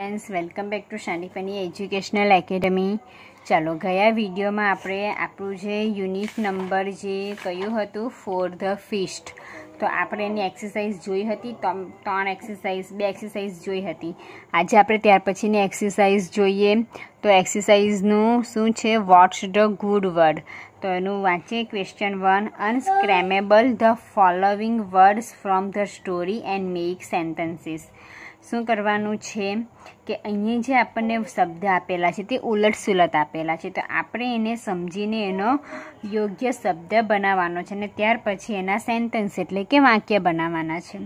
Friends welcome back to શાંતિફની educational academy ચાલો ગયા વિડીયોમાં આપણે આપણું જે યુનિક નંબર જે કયું હતું ફોર ધ ફિસ્ટ તો આપણે એની એક્સરસાઇઝ જોઈ હતી ત્રણ એક્સરસાઇઝ બે એક્સરસાઇઝ જોઈ હતી આજે આપણે ત્યાર પછીની એક્સરસાઇઝ જોઈએ તો એક્સરસાઇઝનું શું છે વોટ્સ ધ ગુડ વર્ડ તો એનું વાંચીએ question one unscramble the following words from the story and make sentences શું કરવાનું છે કે અહીં જે આપણને શબ્દ આપેલા છે તે ઉલટ સુલટ આપેલા છે તો આપણે એને સમજીને એનો યોગ્ય શબ્દ બનાવવાનો છે અને ત્યાર પછી એના સેન્ટેન્સ એટલે કે વાક્ય બનાવવાના છે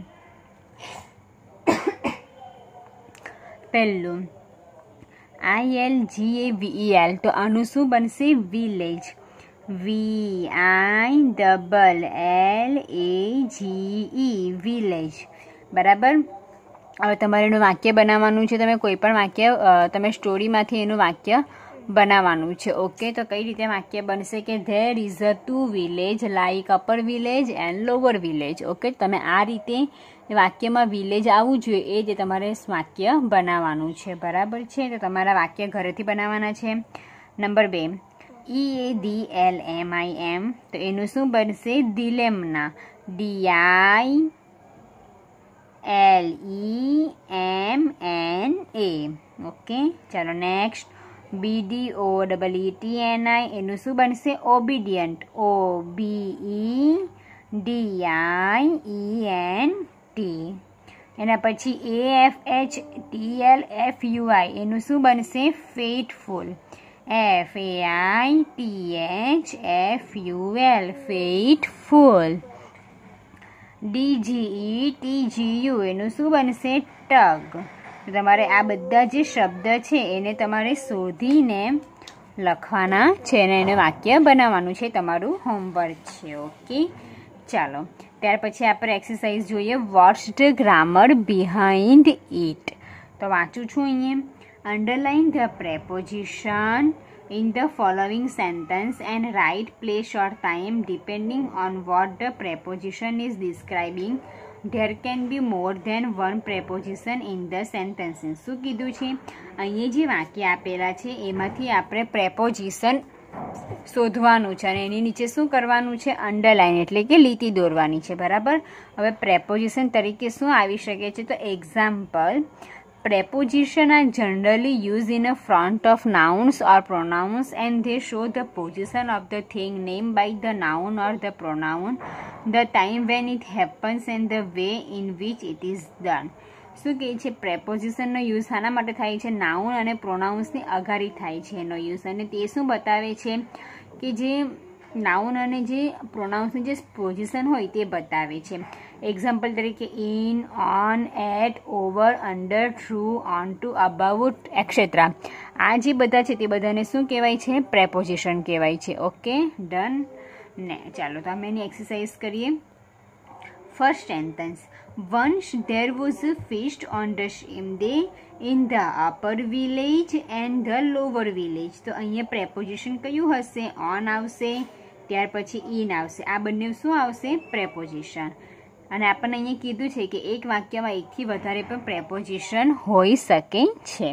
પહેલું I L G A V L તો આનું શું બનશે village V I double L A G E village બરાબર હવે તમારે એનું વાક્ય બનાવવાનું છે તમે કોઈ પણ વાક્ય તમે સ્ટોરીમાંથી એનું વાક્ય બનાવવાનું છે ઓકે તો કઈ રીતે વાક્ય બનશે કે there is a two village like upper village and lower village okay તમે આ રીતે વાક્યમાં વિલેજ આવવું જોઈએ એ જે તમારે વાક્ય બનાવવાનું છે બરાબર છે તો તમારા વાક્ય ઘરેથી બનાવવાના છે નંબર બે ઈ એ ડી એલ એમ આઈ એમ તો એનું શું બનશે દિલેમના D I L E M N e. E e A okay ચાલો next B D O double E T N I એનું શું બનશે obedient O B E D I E N T એના પછી A F H T L F U I એનું શું બનશે faithful F A I T H F U L faithful D G E U e એનું શું બનશે ટગ તમારે આ બધા જે શબ્દ છે એને તમારે શોધીને લખવાના છે અને એને વાક્ય બનાવવાનું છે તમારું હોમવર્ક છે ઓકે ચાલો ત્યાર પછી આપણે એક્સરસાઇઝ જોઈએ વોટ્સડ ગ્રામર બિહાઇન્ડ ઇટ તો વાંચું છું અહીંયા underline the preposition in the following sentence and write place or time depending on what the preposition is describing there can be more than one preposition in the sentence શું કીધું છે અહીંયા જે વાક્ય આપેલા છે એમાંથી આપણે પ્રેપોઝિશન શોધવાનું છે અને એની નીચે શું કરવાનું છે અંડરલાઇન એટલે કે લીટી દોરવાની છે બરાબર હવે પ્રેપોઝિશન તરીકે શું આવી શકે છે તો example Prepositions are generally used in front of nouns or pronouns and they show the position of the thing named by the noun or the pronoun, the time when it happens and the way in which it is done. શું કહે છે પ્રેપોઝિશનનો use શાના માટે થાય છે noun અને પ્રોનાઉન્સની આઘારી થાય છે એનો યુઝ અને તે શું બતાવે છે કે જે નાઉન અને જે પ્રોનાઉન્સની જે પોઝિશન હોય તે બતાવે છે એક્ઝામ્પલ તરીકે in on at over under through on to about etcetera આ જે બધા છે તે બધાને શું કહેવાય છે પ્રેપોઝિશન કહેવાય છે ઓકે ડન ને ચાલો તો અમે એની એક્સરસાઇઝ કરીએ first sentence once there was feast on the same day in the upper village and the lower village તો અહીંયા પ્રેપોઝિશન કયું હશે ઓન આવશે ત્યાર પછી ઇન આવશે આ બંને શું આવશે પ્રેપોઝિશન અને આપણને અહીંયા કીધું છે કે એક વાક્યમાં એકથી વધારે પણ પ્રેપોઝિશન હોઈ શકે છે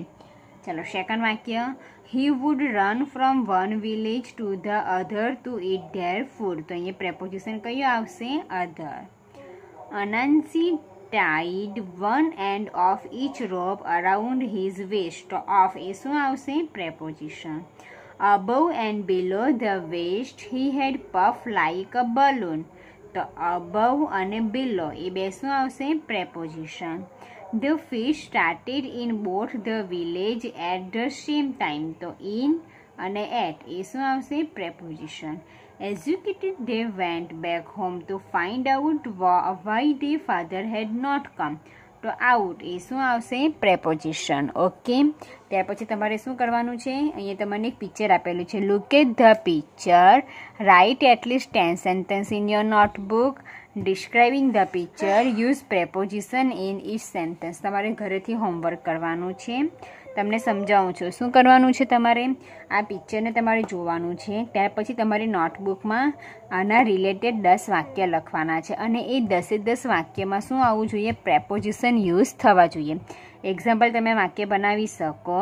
ચાલો સેકન્ડ વાક્ય he would run from one village to the other to eat their food તો અહીંયા પ્રેપોઝિશન કયું આવશે other Anansi tied one end of each rope around his waist of a શું આવશે preposition above and below the waist he head puff like a balloon The above and below. ये बेसनो आउसे preposition. The fish started in both the village at the same time. तो in and at. इसमें आउसे preposition. Educated, they went back home to find out why their father had not come. તો out એ શું આવશે preposition okay ત્યાર પછી તમારે શું કરવાનું છે અહીંયા તમને એક પિક્ચર આપેલું છે look at the picture write at least ten sentences in your notebook describing the picture use preposition in each sentence તમારે ઘરેથી હોમવર્ક કરવાનું છે તમને સમજાવું છું શું કરવાનું છે તમારે આ પિક્ચરને તમારે જોવાનું છે ત્યાર પછી તમારી નોટબુકમાં આના રિલેટેડ દસ વાક્ય લખવાના છે અને એ દસે દસ વાક્યમાં શું આવવું જોઈએ પ્રેપોઝિશન યુઝ થવા જોઈએ એક્ઝામ્પલ તમે વાક્ય બનાવી શકો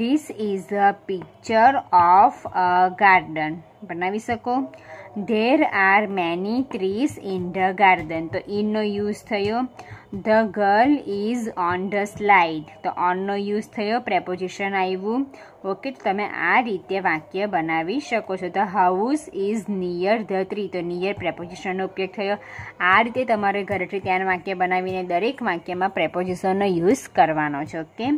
this is a picture of a garden બનાવી શકો there are many trees in the garden તો ઇનનો યુઝ થયો the girl is on the slide તો ઓનનો યુઝ થયો પ્રેપોઝિશન આવ્યું ઓકે તો તમે આ રીતે વાક્ય બનાવી શકો છો the house is near the tree તો નિયર પ્રેપોઝિશનનો ઉપયોગ થયો આ રીતે તમારે ઘરેથી ત્યાં વાક્ય બનાવીને દરેક વાક્યમાં પ્રેપોઝિશનનો યુઝ કરવાનો છે ઓકે